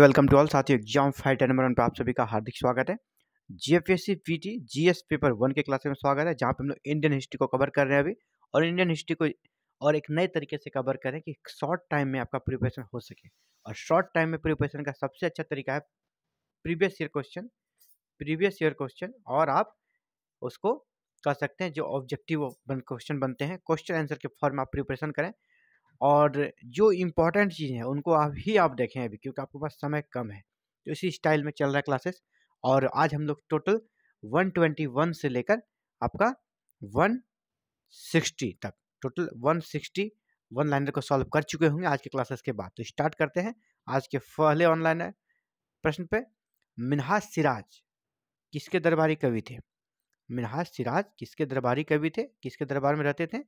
welcome to all साथियों exam fighter number one पर आप सभी का हार्दिक स्वागत है G F S C P T G S paper one के क्लास में स्वागत है जहाँ पे हम लोग इंडियन हिस्ट्री को कवर कर रहे हैं अभी और इंडियन हिस्ट्री को और एक नए तरीके से कवर करें कि शॉर्ट टाइम में आपका प्रिपरेशन हो सके और शॉर्ट टाइम में प्रिपरेशन का सबसे अच्छा तरीका है previous year question previous year question और आप उसको कर सकते हैं जो ऑब्जेक्टिव क्वेश्चन बनते हैं क्वेश्चन आंसर के फॉर्म आप प्रिपरेशन करें और जो इम्पोर्टेंट चीज़ है उनको आप ही आप देखें अभी क्योंकि आपके पास समय कम है तो इसी स्टाइल में चल रहा है क्लासेस और आज हम लोग टोटल 121 से लेकर आपका 160 तक टोटल 160 वन लाइनर को सॉल्व कर चुके होंगे आज के क्लासेस के बाद तो स्टार्ट करते हैं आज के पहले ऑनलाइन प्रश्न पे मिनहाज सिराज किसके दरबारी कवि थे मिनहाज सिराज किसके दरबारी कवि थे किसके दरबार में रहते थे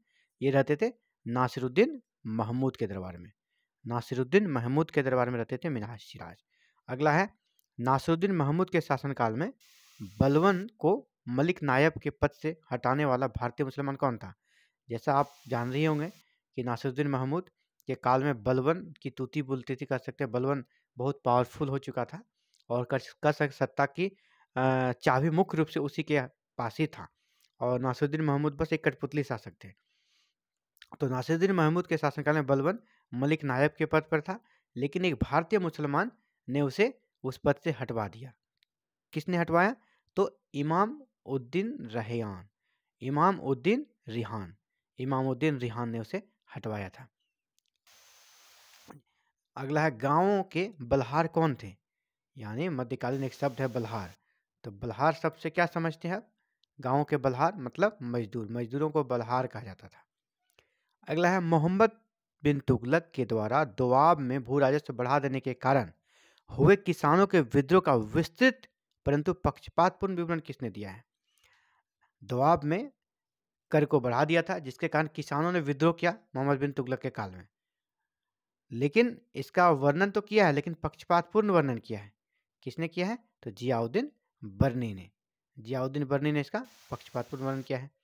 ये रहते थे नासिरुद्दीन महमूद के दरबार में नासिरुद्दीन महमूद के दरबार में रहते थे मिनाज सिराज अगला है नासिरुद्दीन महमूद के शासनकाल में बलवन को मलिक नायब के पद से हटाने वाला भारतीय मुसलमान कौन था जैसा आप जान रहे होंगे कि नासिरुद्दीन महमूद के काल में बलवन की तूती बोलती थी कह सकते बलवन बहुत पावरफुल हो चुका था और कर सकते सत्ता की चाबी मुख्य रूप से उसी के पास ही था और नासिरुद्दीन महमूद बस एक कठपुतली शासक थे तो नासिरुद्दीन महमूद के शासनकाल में बलबन मलिक नायब के पद पर था लेकिन एक भारतीय मुसलमान ने उसे उस पद से हटवा दिया किसने हटवाया तो इमाम उद्दीन रहयान इमाम उद्दीन रिहान इमाम उद्दीन रिहान ने उसे हटवाया था अगला है गांवों के बलहार कौन थे यानी मध्यकालीन एक शब्द है बलहार तो बलहार शब्द से क्या समझते हैं गाँव के बलहार मतलब मजदूर मजदूरों को बलहार कहा जाता था अगला है मोहम्मद बिन तुगलक के द्वारा दोआब में भू राजस्व बढ़ा देने के कारण हुए किसानों के विद्रोह का विस्तृत परंतु पक्षपातपूर्ण विवरण किसने दिया है दोआब में कर को बढ़ा दिया था जिसके कारण किसानों ने विद्रोह किया मोहम्मद बिन तुगलक के काल में लेकिन इसका वर्णन तो किया है लेकिन पक्षपातपूर्ण वर्णन किया है किसने किया है तो जियाउद्दीन बर्नी ने जियाउद्दीन बर्नी ने इसका पक्षपातपूर्ण वर्णन किया है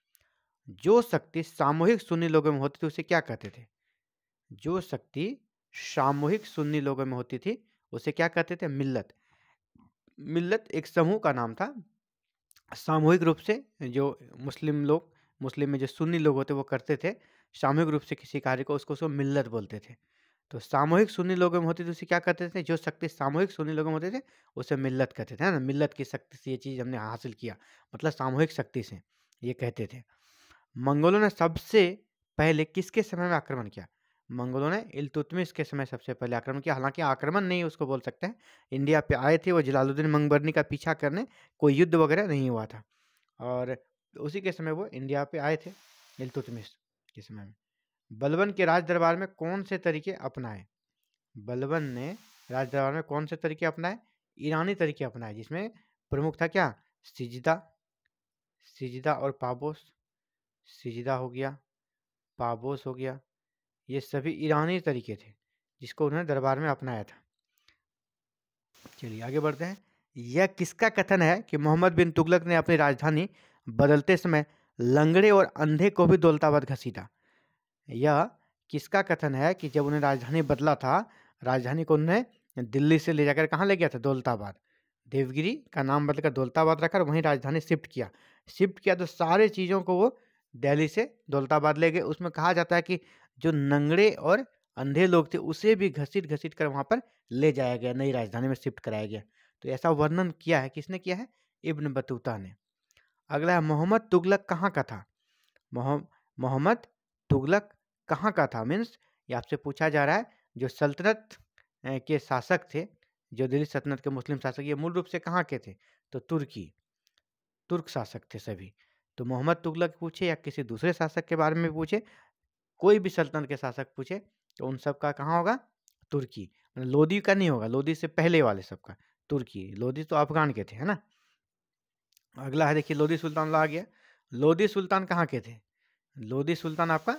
जो शक्ति सामूहिक सुन्नी लोगों में होती थी उसे क्या कहते थे जो शक्ति सामूहिक सुन्नी लोगों में होती थी उसे क्या कहते थे मिल्लत मिल्लत एक समूह का नाम था सामूहिक रूप से जो मुस्लिम लोग मुस्लिम में जो सुन्नी लोग होते वो करते थे सामूहिक रूप से किसी कार्य को उसको उसको मिल्लत बोलते थे तो सामूहिक सुन्नी लोगों में होती थी उसे क्या कहते थे जो शक्ति सामूहिक सुन्नी लोगों में होते थे उसे मिल्लत कहते थे ना मिल्लत की शक्ति से ये चीज़ हमने हासिल किया मतलब सामूहिक शक्ति से ये कहते थे मंगोलों ने सबसे पहले किसके समय में आक्रमण किया मंगोलों ने इलतुतमिश के समय सबसे पहले आक्रमण किया हालांकि आक्रमण नहीं उसको बोल सकते हैं इंडिया पे आए थे वो जलालुद्दीन मंगबरनी का पीछा करने कोई युद्ध वगैरह नहीं हुआ था और उसी के समय वो इंडिया पे आए थे इलतुतमिश के समय में बलबन के राज दरबार में कौन से तरीके अपनाए बलबन ने राज दरबार में कौन से तरीके अपनाए ईरानी तरीके अपनाए जिसमें प्रमुख था क्या सिजदा सिजदा और पाबोस सजदा हो गया पाबोस हो गया ये सभी ईरानी तरीके थे जिसको उन्होंने दरबार में अपनाया था चलिए आगे बढ़ते हैं यह किसका कथन है कि मोहम्मद बिन तुगलक ने अपनी राजधानी बदलते समय लंगड़े और अंधे को भी दौलताबाद घसीटा यह किसका कथन है कि जब उन्हें राजधानी बदला था राजधानी को उन्हें दिल्ली से ले जाकर कहाँ ले गया था दौलताबाद देवगिरी का नाम बदलकर दौलताबाद रखकर वहीं राजधानी शिफ्ट किया शिफ्ट किया तो सारे चीज़ों को वो दिल्ली से दौलताबाद ले गए उसमें कहा जाता है कि जो नंगड़े और अंधे लोग थे उसे भी घसीट घसीट कर वहाँ पर ले जाया गया नई राजधानी में शिफ्ट कराया गया तो ऐसा वर्णन किया है किसने किया है इब्न बतूता ने अगला है मोहम्मद तुगलक कहाँ का था मोहम्मद तुगलक कहाँ का था मीन्स ये आपसे पूछा जा रहा है जो सल्तनत के शासक थे जो दिल्ली सल्तनत के मुस्लिम शासक ये मूल रूप से कहाँ के थे तो तुर्की तुर्क शासक थे सभी तो मोहम्मद तुगलक पूछे या किसी दूसरे शासक के बारे में पूछे कोई भी सल्तनत के शासक पूछे तो उन सब का कहाँ होगा तुर्की मतलब लोदी का नहीं होगा लोदी से पहले वाले सबका तुर्की लोदी तो अफगान के थे है ना अगला है देखिए लोदी सुल्तान आ गया लोदी सुल्तान कहाँ के थे लोदी सुल्तान आपका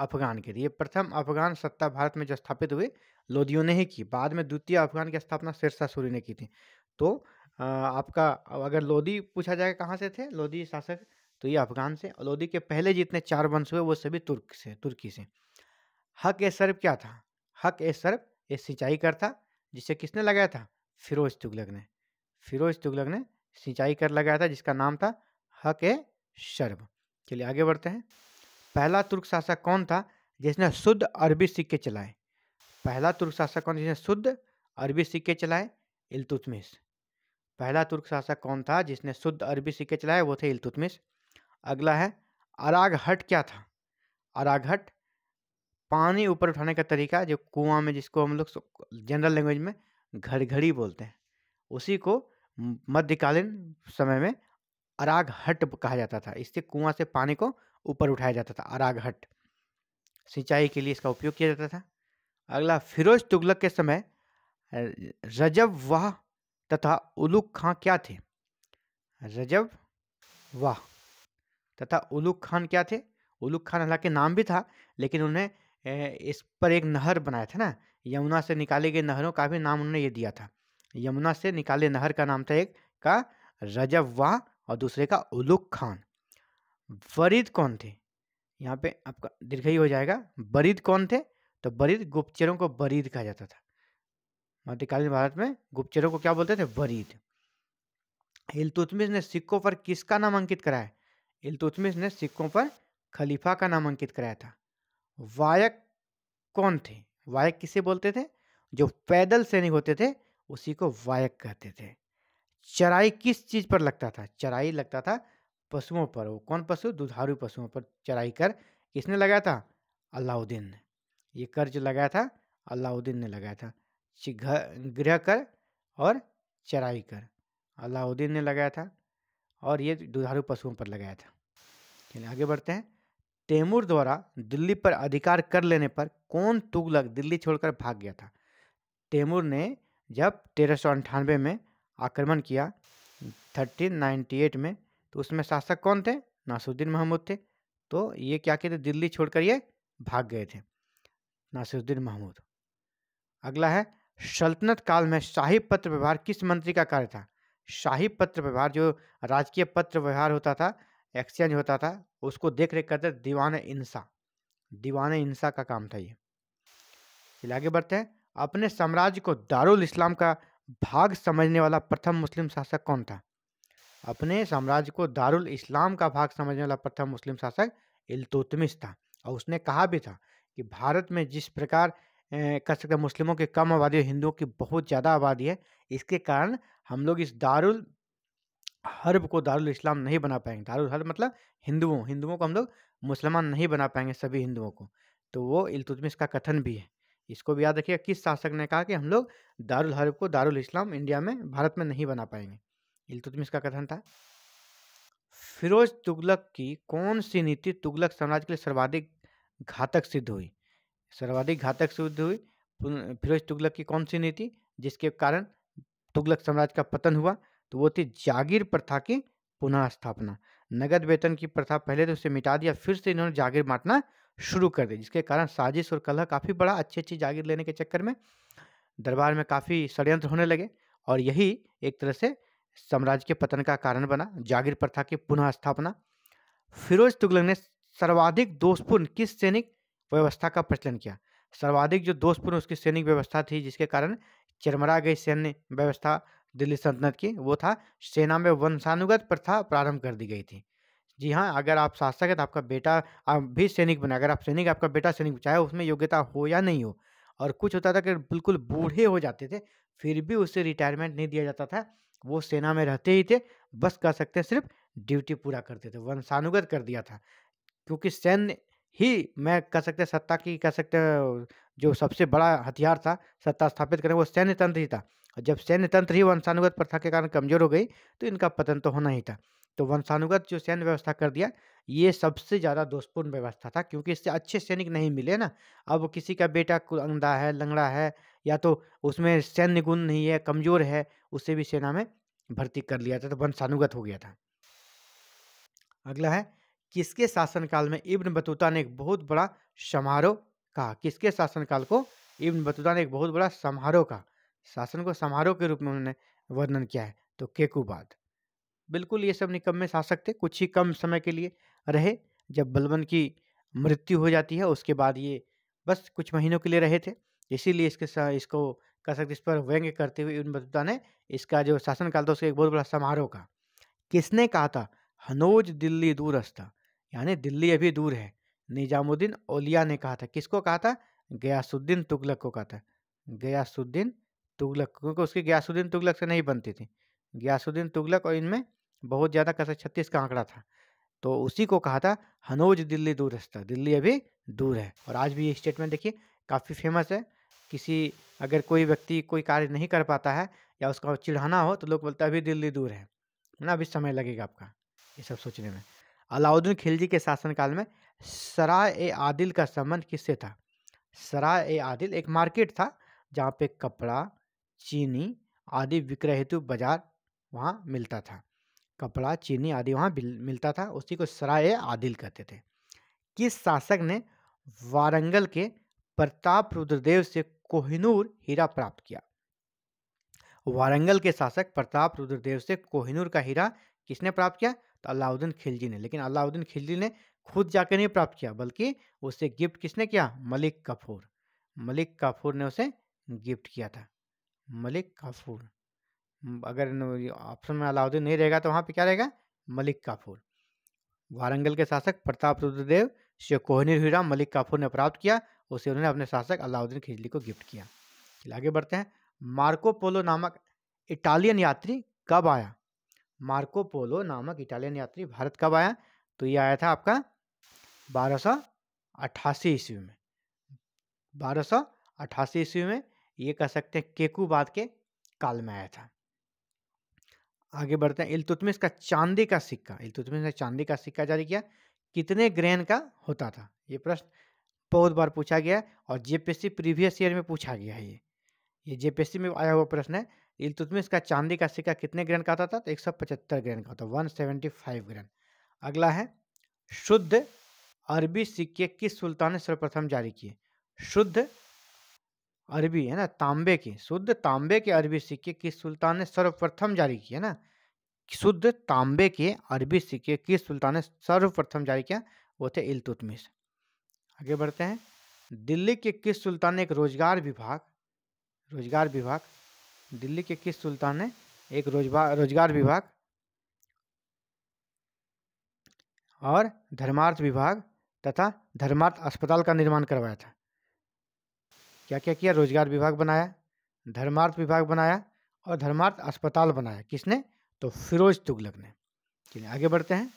अफगान के थे प्रथम अफगान सत्ता भारत में जो स्थापित हुए लोदियों ने ही की बाद में द्वितीय अफगान की स्थापना शेरशाह सूरी ने की थी तो आपका अगर लोदी पूछा जाएगा कहाँ से थे लोदी शासक तो ये अफगान से और लोदी के पहले जितने चार वंश हुए वो सभी तुर्क से तुर्की से हक ए सर्ब क्या था हक ए सर्फ ये सिंचाई कर था जिसे किसने लगाया था फिरोज तुगलक ने फिरोज तुगलक ने सिंचाई कर लगाया था जिसका नाम था हक ए शर्ब चलिए आगे बढ़ते हैं पहला तुर्क शासक कौन था जिसने शुद्ध अरबी सिक्के चलाए पहला तुर्क शासक कौन जिसने शुद्ध अरबी सिक्के चलाए इलतुतमिस पहला तुर्क शासक कौन था जिसने शुद्ध अरबी सिक्के चलाए वो थे इलतुतमिस अगला है अरागहट क्या था अरागहट पानी ऊपर उठाने का तरीका जो कुआं में जिसको हम लोग जनरल लैंग्वेज में घड़घड़ी बोलते हैं उसी को मध्यकालीन समय में अरागहट कहा जाता था इससे कुआं से पानी को ऊपर उठाया जाता था अरागहट सिंचाई के लिए इसका उपयोग किया जाता था अगला फिरोज तुगलक के समय रजब वाह तथा उलुक खां क्या थे रजब वाह तथा उलुक खान क्या थे उलुक खान हालांकि नाम भी था लेकिन उन्हें इस पर एक नहर बनाया था ना यमुना से निकाले गए नहरों का भी नाम उन्होंने ये दिया था यमुना से निकाले नहर का नाम था एक का रजब वाह और दूसरे का उलुक खान वरीद कौन थे यहाँ पे आपका दीर्घ ही हो जाएगा बरीद कौन थे तो बरीद गुप्तचरों को बरीद कहा जाता था मध्यकालीन भारत में गुप्तचरों को क्या बोलते थे बरीद हिलतुतमिश ने सिक्कों पर किसका नाम अंकित कराया इल्तुतमिश ने सिक्कों पर खलीफा का नाम अंकित कराया था वायक कौन थे वायक किसे बोलते थे जो पैदल सैनिक होते थे उसी को वायक कहते थे चराई किस चीज़ पर लगता था चराई लगता था पशुओं पर वो कौन पशु दुधारू पशुओं पर चराई कर किसने लगाया था अलाउद्दीन ने ये कर्ज लगाया था अलाउद्दीन ने लगाया था गृह कर और चराई कर अलाउद्दीन ने लगाया था और ये दुधारू पशुओं पर लगाया था चलिए आगे बढ़ते हैं तैमूर द्वारा दिल्ली पर अधिकार कर लेने पर कौन तुगलक दिल्ली छोड़कर भाग गया था तैमूर ने जब तेरह सौ में आक्रमण किया थर्टीन एट में तो उसमें शासक कौन थे नासुद्दीन महमूद थे तो ये क्या कहते दिल्ली छोड़कर ये भाग गए थे नासिरुद्दीन महमूद अगला है सल्तनत काल में शाही पत्र व्यवहार किस मंत्री का कार्य था शाही पत्र व्यवहार जो राजकीय पत्र व्यवहार होता था एक्सचेंज होता था उसको देख रेख करते दीवान इंसा दीवान इंसा का काम था ये चलिए आगे बढ़ते हैं अपने साम्राज्य को दारुल इस्लाम का भाग समझने वाला प्रथम मुस्लिम शासक कौन था अपने साम्राज्य को दारुल इस्लाम का भाग समझने वाला प्रथम मुस्लिम शासक इलतुतमिस था और उसने कहा भी था कि भारत में जिस प्रकार कह सकते मुस्लिमों की कम आबादी हिंदुओं की बहुत ज़्यादा आबादी है इसके कारण हम लोग इस दारुल हर्ब को दारुल इस्लाम नहीं बना पाएंगे दारुल हर्ब मतलब हिंदुओं हिंदुओं को हम लोग मुसलमान नहीं बना पाएंगे सभी हिंदुओं को तो वो इलतुतमिस का कथन भी है इसको भी याद रखिएगा किस शासक ने कहा कि हम लोग दारुल हर्ब को दारुल इस्लाम इंडिया में भारत में नहीं बना पाएंगे इलतुतमिस का कथन था फिरोज तुगलक की कौन सी नीति तुगलक साम्राज्य के लिए सर्वाधिक घातक सिद्ध हुई सर्वाधिक घातक सिद्ध हुई फिरोज तुगलक की कौन सी नीति जिसके कारण तुगलक साम्राज्य का पतन हुआ तो वो थी जागीर प्रथा की पुनः स्थापना नगद वेतन की प्रथा पहले तो उसे मिटा दिया फिर से इन्होंने जागीर बांटना शुरू कर दी जिसके कारण साजिश और कलह काफ़ी बड़ा अच्छी अच्छी जागीर लेने के चक्कर में दरबार में काफ़ी षड्यंत्र होने लगे और यही एक तरह से साम्राज्य के पतन का कारण बना जागीर प्रथा की पुनः स्थापना फिरोज तुगलक ने सर्वाधिक दोषपूर्ण किस सैनिक व्यवस्था का प्रचलन किया सर्वाधिक जो दोषपूर्ण उसकी सैनिक व्यवस्था थी जिसके कारण चरमरा गई सैन्य व्यवस्था दिल्ली सल्तनत की वो था सेना में वंशानुगत प्रथा प्रारंभ कर दी गई थी जी हाँ अगर आप शासक है तो आपका बेटा आप भी सैनिक बना अगर आप सैनिक आपका बेटा सैनिक चाहे उसमें योग्यता हो या नहीं हो और कुछ होता था कि बिल्कुल बूढ़े हो जाते थे फिर भी उसे रिटायरमेंट नहीं दिया जाता था वो सेना में रहते ही थे बस कह सकते हैं सिर्फ ड्यूटी पूरा करते थे वंशानुगत कर दिया था क्योंकि सैन्य ही मैं कह सकते सत्ता की कह सकते जो सबसे बड़ा हथियार था सत्ता स्थापित करने वो सैन्य तंत्र ही था और जब सैन्य तंत्र ही वंशानुगत प्रथा के कारण कमजोर हो गई तो इनका पतन तो होना ही था तो वंशानुगत जो सैन्य व्यवस्था कर दिया ये सबसे ज़्यादा दोषपूर्ण व्यवस्था था क्योंकि इससे अच्छे सैनिक नहीं मिले ना अब किसी का बेटा अंधा है लंगड़ा है या तो उसमें सैन्य गुण नहीं है कमजोर है उसे भी सेना में भर्ती कर लिया था तो वंशानुगत हो गया था अगला है किसके शासनकाल में इब्न बतूता ने एक बहुत बड़ा समारोह कहा किसके शासनकाल को इब्न बतूता ने एक बहुत बड़ा समारोह कहा शासन को समारोह के रूप में उन्होंने वर्णन किया है तो केकुबाद बिल्कुल ये सब निकम्मे शासक थे कुछ ही कम समय के लिए रहे जब बलबन की मृत्यु हो जाती है उसके बाद ये बस कुछ महीनों के लिए रहे थे इसीलिए इसके इसको कह सकते इस पर व्यंग्य करते हुए इन ने इसका जो शासनकाल था उसका एक बहुत बड़ा समारोह का किसने कहा था हनोज दिल्ली दूरस्ता यानी दिल्ली अभी दूर है निजामुद्दीन ओलिया ने कहा था किसको कहा था गयासुद्दीन तुगलक को कहा था गयासुद्दीन तुगलक क्योंकि उसकी ग्यासुद्दीन तुगलक से नहीं बनती थी ग्यासुद्दीन तुगलक और इनमें बहुत ज़्यादा कैसे छत्तीस का आंकड़ा था तो उसी को कहा था हनोज दिल्ली दूर रस्ता दिल्ली अभी दूर है और आज भी ये स्टेटमेंट देखिए काफ़ी फेमस है किसी अगर कोई व्यक्ति कोई कार्य नहीं कर पाता है या उसका चिढ़ाना हो तो लोग बोलते हैं अभी दिल्ली दूर है ना अभी समय लगेगा आपका ये सब सोचने में अलाउद्दीन खिलजी के शासनकाल में सराय ए आदिल का संबंध किससे था सराय ए आदिल एक मार्केट था जहाँ पे कपड़ा चीनी आदि विक्रय हेतु बाजार वहाँ मिलता था कपड़ा चीनी आदि वहाँ मिलता था उसी को सराय आदिल कहते थे किस शासक ने वारंगल के प्रताप रुद्रदेव से कोहिनूर हीरा प्राप्त किया वारंगल के शासक प्रताप रुद्रदेव से कोहिनूर का हीरा किसने प्राप्त किया तो अलाउद्दीन खिलजी ने लेकिन अलाउद्दीन खिलजी ने खुद जाकर नहीं प्राप्त किया बल्कि उसे गिफ्ट किसने किया मलिक कपूर मलिक कपूर ने उसे गिफ्ट किया था मलिक काफूर अगर ऑप्शन में अलाउद्दीन नहीं रहेगा तो वहाँ पे क्या रहेगा मलिक काफूर वारंगल के शासक प्रताप रुद्रदेव श्री कोहनी हीरा मलिक काफूर ने प्राप्त किया उसे उन्होंने अपने शासक अलाउद्दीन खिजली को गिफ्ट किया चलिए आगे बढ़ते हैं मार्को पोलो नामक इटालियन यात्री कब आया मार्को पोलो नामक इटालियन यात्री भारत कब आया तो ये आया था आपका बारह सौ अट्ठासी ईस्वी में बारह सौ अट्ठासी ईस्वी में ये कह सकते हैं केकूबाद के काल में आया था आगे बढ़ते हैं इलतुतमिस का चांदी का सिक्का इलतुतमिस ने चांदी का सिक्का जारी किया कितने ग्रेन का होता था ये प्रश्न बहुत बार पूछा गया और जेपीएससी प्रीवियस ईयर में पूछा गया है ये ये जेपीएससी में आया हुआ प्रश्न है इलतुतमिस का चांदी का सिक्का कितने ग्रेन का होता था तो एक सौ पचहत्तर ग्रेन का होता वन सेवेंटी फाइव ग्रेन अगला है शुद्ध अरबी सिक्के किस सुल्तान ने सर्वप्रथम जारी किए शुद्ध अरबी है ना तांबे के शुद्ध तांबे के अरबी सिक्के किस सुल्तान ने सर्वप्रथम जारी किया ना शुद्ध तांबे के अरबी सिक्के किस सुल्तान ने सर्वप्रथम जारी किया वो थे इलतुतमिश आगे बढ़ते हैं दिल्ली के किस सुल्तान ने एक रोजगार विभाग रोजगार विभाग दिल्ली के किस सुल्तान ने एक रोजगार रोजगार विभाग और धर्मार्थ विभाग तथा धर्मार्थ अस्पताल का निर्माण करवाया था क्या क्या किया रोजगार विभाग बनाया धर्मार्थ विभाग बनाया और धर्मार्थ अस्पताल बनाया किसने तो फिरोज तुगलक ने चलिए आगे बढ़ते हैं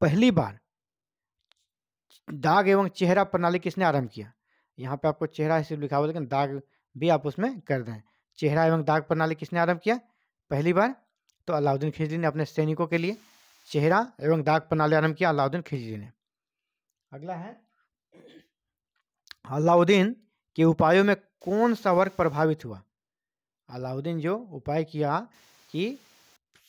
पहली बार दाग एवं चेहरा प्रणाली किसने आरंभ किया यहाँ पे आपको चेहरा सिर्फ लिखा हुआ लेकिन दाग भी आप उसमें कर दें चेहरा एवं दाग प्रणाली किसने आरंभ किया पहली बार तो अलाउद्दीन खिलजी ने अपने सैनिकों के लिए चेहरा एवं दाग प्रणाली आरंभ किया अलाउद्दीन खिलजी ने अगला है अलाउद्दीन के उपायों में कौन सा वर्ग प्रभावित हुआ अलाउद्दीन जो उपाय किया कि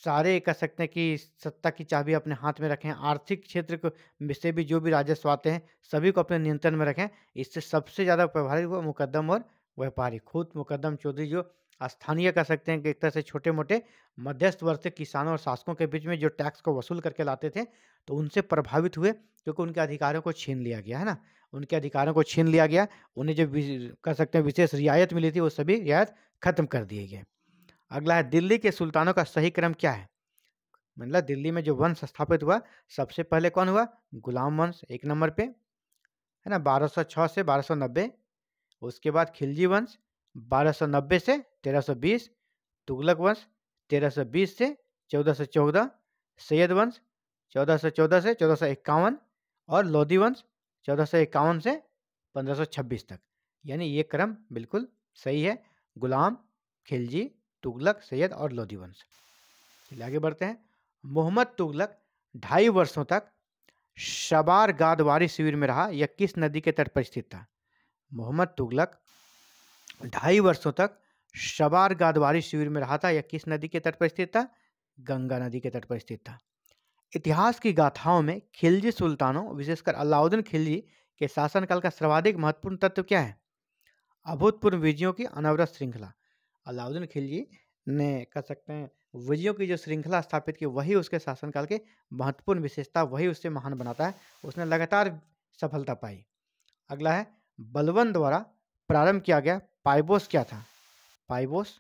सारे कह सकते हैं कि सत्ता की चाबी अपने हाथ में रखें आर्थिक क्षेत्र को से भी जो भी राजस्व आते हैं सभी को अपने नियंत्रण में रखें इससे सबसे ज़्यादा प्रभावित हुआ मुकदम और व्यापारी खुद मुकदम चौधरी जो स्थानीय कह सकते हैं कि एक तरह से छोटे मोटे मध्यस्थ वर्ग से किसानों और शासकों के बीच में जो टैक्स को वसूल करके लाते थे तो उनसे प्रभावित हुए क्योंकि उनके अधिकारों को छीन लिया गया है ना उनके अधिकारों को छीन लिया गया उन्हें जो कह सकते हैं विशेष रियायत मिली थी वो सभी रियायत खत्म कर दिए गए अगला है दिल्ली के सुल्तानों का सही क्रम क्या है मतलब दिल्ली में जो वंश स्थापित हुआ सबसे पहले कौन हुआ गुलाम वंश एक नंबर पे है ना 1206 से 1290 उसके बाद खिलजी वंश 1290 से 1320 तुगलक वंश 1320 से 1414 सैयद वंश 1414 से चौदह और लोधी वंश चौदह इक्यावन से पंद्रह छब्बीस तक यानी ये क्रम बिल्कुल सही है गुलाम खिलजी तुगलक सैयद और लोधी वंश चलिए आगे बढ़ते हैं मोहम्मद तुगलक ढाई वर्षों तक शबार गादवारी शिविर में रहा यह किस नदी के तट पर स्थित था मोहम्मद तुगलक ढाई वर्षों तक शबार गादवारी शिविर में रहा था यह किस नदी के तट पर स्थित था गंगा नदी के तट पर स्थित था इतिहास की गाथाओं में खिलजी सुल्तानों विशेषकर अलाउद्दीन खिलजी के शासनकाल का सर्वाधिक महत्वपूर्ण तत्व क्या है अभूतपूर्व विजयों की अनवरत श्रृंखला अलाउद्दीन खिलजी ने कह सकते हैं विजयों की जो श्रृंखला स्थापित की वही उसके शासनकाल के महत्वपूर्ण विशेषता वही उससे महान बनाता है उसने लगातार सफलता पाई अगला है बलवन द्वारा प्रारंभ किया गया पाइबोस क्या था पाइबोस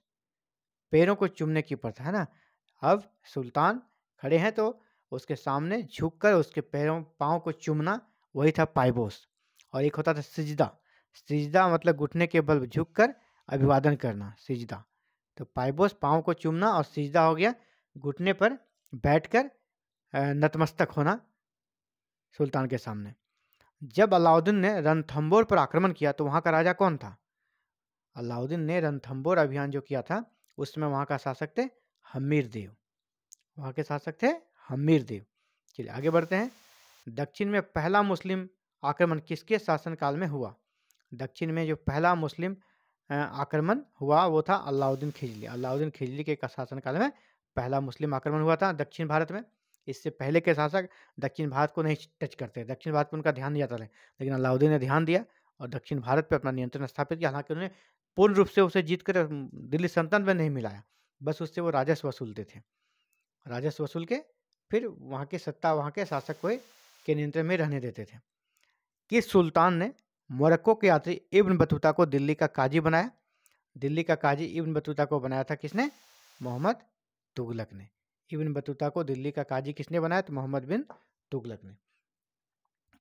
पैरों को चुमने की प्रथा है ना अब सुल्तान खड़े हैं तो उसके सामने झुककर उसके पैरों पाँव को चूमना वही था पाइबोस और एक होता था सिजदा सिजदा मतलब घुटने के बल झुककर अभिवादन करना सिजदा तो पाइबोस पाँव को चूमना और सिजदा हो गया घुटने पर बैठकर नतमस्तक होना सुल्तान के सामने जब अलाउद्दीन ने रणथम्बोर पर आक्रमण किया तो वहाँ का राजा कौन था अलाउद्दीन ने रणथम्बोर अभियान जो किया था उसमें वहाँ का शासक थे हमीर देव वहाँ के शासक थे हमीरदेव चलिए आगे बढ़ते हैं दक्षिण में पहला मुस्लिम आक्रमण किसके शासनकाल में हुआ दक्षिण में जो पहला मुस्लिम आक्रमण हुआ वो था अलाउद्दीन खिजली अलाउद्दीन खिजली के शासनकाल में पहला मुस्लिम आक्रमण हुआ था दक्षिण भारत में इससे पहले के शासक दक्षिण भारत को नहीं टच करते दक्षिण भारत पर उनका ध्यान नहीं जाता था लेकिन अलाउद्दीन ने ध्यान दिया और दक्षिण भारत पर अपना नियंत्रण स्थापित किया हालांकि उन्हें पूर्ण रूप से उसे जीत कर दिल्ली संतन में नहीं मिलाया बस उससे वो राजस्व वसूलते थे राजस्व वसूल के फिर वहाँ के सत्ता वहाँ के शासक को के नियंत्रण में रहने देते थे किस सुल्तान ने मोरक्को के यात्री इब्न बतूता को दिल्ली का काजी बनाया दिल्ली का काजी इब्न बतूता को बनाया था किसने मोहम्मद तुगलक ने इब्न बतूता को दिल्ली का काजी किसने बनाया तो मोहम्मद बिन तुगलक ने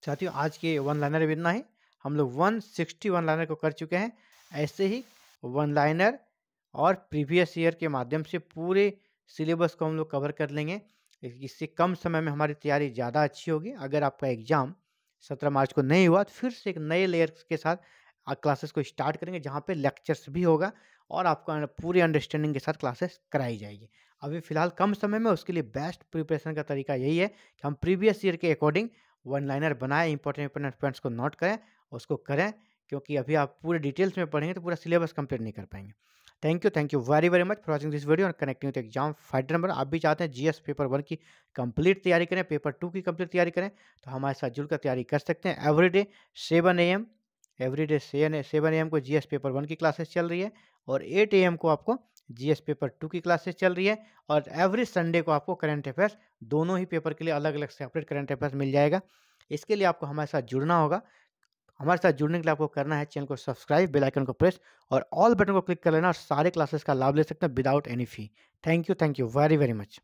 साथियों आज के वन लाइनर भी इतना ही हम लोग वन सिक्सटी वन लाइनर को कर चुके हैं ऐसे ही वन लाइनर और प्रीवियस ईयर के माध्यम से पूरे सिलेबस को हम लोग कवर कर लेंगे लेकिन इससे कम समय में हमारी तैयारी ज़्यादा अच्छी होगी अगर आपका एग्ज़ाम सत्रह मार्च को नहीं हुआ तो फिर से एक नए लेयर के साथ क्लासेस को स्टार्ट करेंगे जहाँ पे लेक्चर्स भी होगा और आपको पूरी अंडरस्टैंडिंग के साथ क्लासेस कराई जाएगी अभी फिलहाल कम समय में उसके लिए बेस्ट प्रिपरेशन का तरीका यही है कि हम प्रीवियस ईयर के अकॉर्डिंग वन लाइनर बनाएं इंपॉर्टेंट इंपॉर्टेंट पॉइंट्स को नोट करें उसको करें क्योंकि अभी आप पूरे डिटेल्स में पढ़ेंगे तो पूरा सिलेबस कंप्लीट नहीं कर पाएंगे thank you thank you very very much for watching this video और connecting with exam fighter number आप भी चाहते हैं जीएस पेपर वन की कंप्लीट तैयारी करें पेपर टू की कंप्लीट तैयारी करें तो हमारे साथ जुड़कर तैयारी कर सकते हैं every day seven A M every day seven A M को जीएस पेपर वन की क्लासेस चल रही है और एट ए एम को आपको जीएस पेपर टू की क्लासेस चल रही है और एवरी संडे को आपको करंट अफेयर्स दोनों ही पेपर के लिए अलग अलग सेपरेट करंट अफेयर्स मिल जाएगा इसके लिए आपको हमारे साथ जुड़ना होगा हमारे साथ जुड़ने के लिए आपको करना है चैनल को सब्सक्राइब बेल आइकन को प्रेस और ऑल बटन को क्लिक कर लेना और सारे क्लासेस का लाभ ले सकते हैं without any fee thank you thank you very very much